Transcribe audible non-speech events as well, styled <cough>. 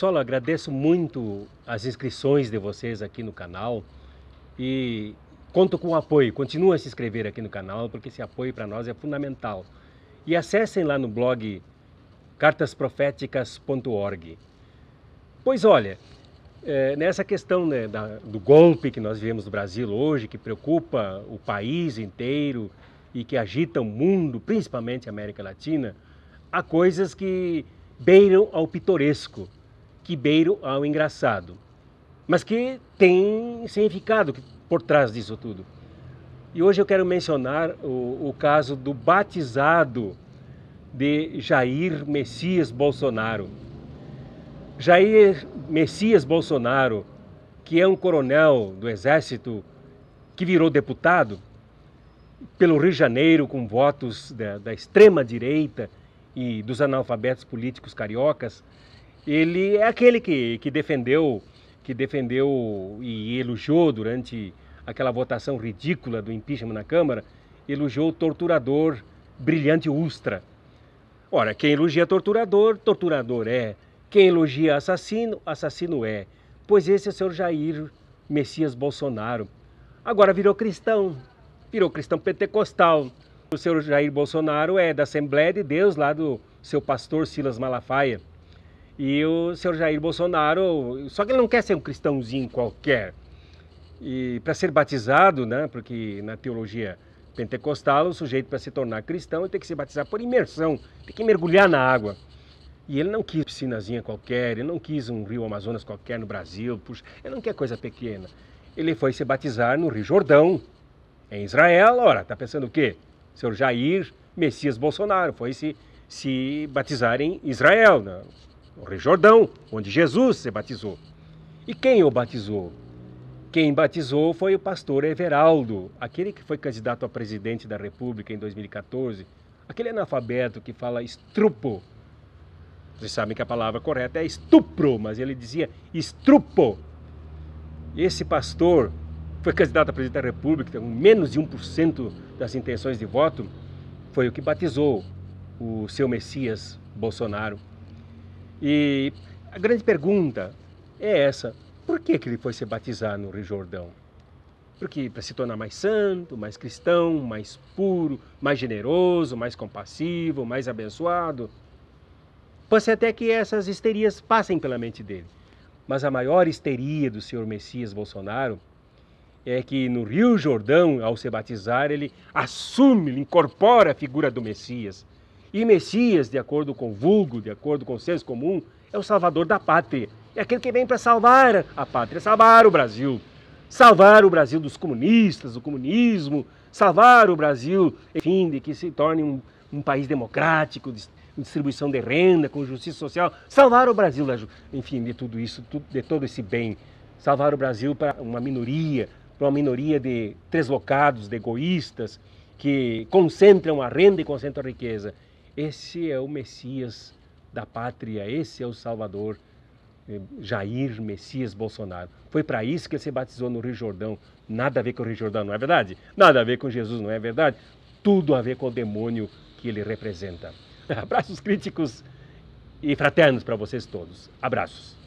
Pessoal, agradeço muito as inscrições de vocês aqui no canal e conto com o apoio. Continua a se inscrever aqui no canal porque esse apoio para nós é fundamental. E acessem lá no blog cartasproféticas.org. Pois olha, é, nessa questão né, da, do golpe que nós vivemos no Brasil hoje, que preocupa o país inteiro e que agita o mundo, principalmente a América Latina, há coisas que beiram ao pitoresco que beiram ao engraçado, mas que tem significado por trás disso tudo. E hoje eu quero mencionar o, o caso do batizado de Jair Messias Bolsonaro. Jair Messias Bolsonaro, que é um coronel do Exército que virou deputado pelo Rio de Janeiro com votos da, da extrema direita e dos analfabetos políticos cariocas, ele é aquele que, que defendeu que defendeu e elogiou durante aquela votação ridícula do impeachment na Câmara, elogiou o torturador brilhante Ustra. Ora, quem elogia torturador, torturador é. Quem elogia assassino, assassino é. Pois esse é o senhor Jair Messias Bolsonaro. Agora virou cristão, virou cristão pentecostal. O senhor Jair Bolsonaro é da Assembleia de Deus, lá do seu pastor Silas Malafaia. E o senhor Jair Bolsonaro, só que ele não quer ser um cristãozinho qualquer. E para ser batizado, né, porque na teologia pentecostal, o sujeito para se tornar cristão tem que se batizar por imersão, tem que mergulhar na água. E ele não quis piscinazinha qualquer, ele não quis um rio Amazonas qualquer no Brasil, puxa, ele não quer coisa pequena. Ele foi se batizar no Rio Jordão, em Israel. Ora, tá pensando o quê? O senhor Jair, Messias Bolsonaro, foi se, se batizar em Israel. Não? Né? o Rio Jordão, onde Jesus se batizou. E quem o batizou? Quem batizou foi o pastor Everaldo, aquele que foi candidato a presidente da República em 2014, aquele analfabeto que fala estrupo. Vocês sabem que a palavra correta é estupro, mas ele dizia estrupo. Esse pastor foi candidato a presidente da República com menos de 1% das intenções de voto, foi o que batizou o seu Messias Bolsonaro. E a grande pergunta é essa: por que, que ele foi se batizar no Rio Jordão? Porque para se tornar mais santo, mais cristão, mais puro, mais generoso, mais compassivo, mais abençoado. Pode ser até que essas histerias passem pela mente dele. Mas a maior histeria do senhor Messias Bolsonaro é que no Rio Jordão, ao se batizar, ele assume, incorpora a figura do Messias. E Messias, de acordo com o vulgo, de acordo com o senso comum, é o salvador da pátria. É aquele que vem para salvar a pátria, salvar o Brasil. Salvar o Brasil dos comunistas, do comunismo, salvar o Brasil, enfim, de que se torne um, um país democrático, de, distribuição de renda, com justiça social, salvar o Brasil, enfim, de tudo isso, de todo esse bem. Salvar o Brasil para uma minoria, para uma minoria de deslocados, de egoístas, que concentram a renda e concentram a riqueza. Esse é o Messias da pátria, esse é o Salvador. Eh, Jair Messias Bolsonaro. Foi para isso que ele se batizou no Rio Jordão. Nada a ver com o Rio Jordão, não é verdade? Nada a ver com Jesus, não é verdade? Tudo a ver com o demônio que ele representa. <laughs> Abraços críticos e fraternos para vocês todos. Abraços.